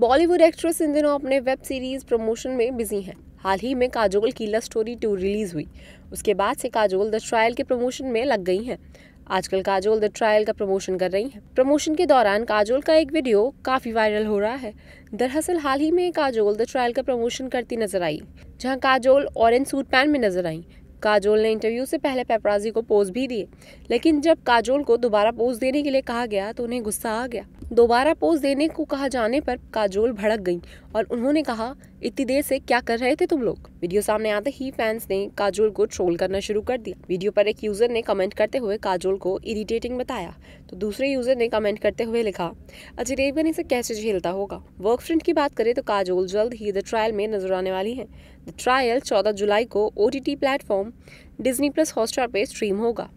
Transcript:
Bollywood actress इन दिनों अपने वेब सीरीज प्रमोशन में बिजी हैं हाल ही में काजोल की लव स्टोरी टू रिलीज हुई उसके बाद से काजोल द ट्रायल के प्रमोशन में लग गई हैं आजकल काजोल द ट्रायल का प्रमोशन कर रही हैं प्रमोशन के दौरान काजोल का एक वीडियो काफ़ी वायरल हो रहा है दरअसल हाल ही में काजोल द ट्रायल का प्रमोशन करती नजर आई जहां काजोल ऑरेंज सूट पैन में नजर आई काजोल ने इंटरव्यू से पहले पेपराजी को पोज भी दिए लेकिन जब काजोल को दोबारा पोज देने के लिए कहा गया तो उन्हें गुस्सा आ गया दोबारा पोज देने को कहा जाने पर काजोल भड़क गई और उन्होंने कहा इतनी देर से क्या कर रहे थे तुम लोग वीडियो सामने आते ही फैंस ने काजोल को ट्रोल करना शुरू कर दिया वीडियो पर एक यूजर ने कमेंट करते हुए काजोल को इरिटेटिंग बताया तो दूसरे यूजर ने कमेंट करते हुए लिखा अजय देवगन इसे कैसे झेलता होगा वर्क फ्रंट की बात करें तो काजोल जल्द ही द ट्रायल में नजर आने वाली है द ट्रायल चौदह जुलाई को O T platform Disney plus Hotstar पर स्ट्रीम होगा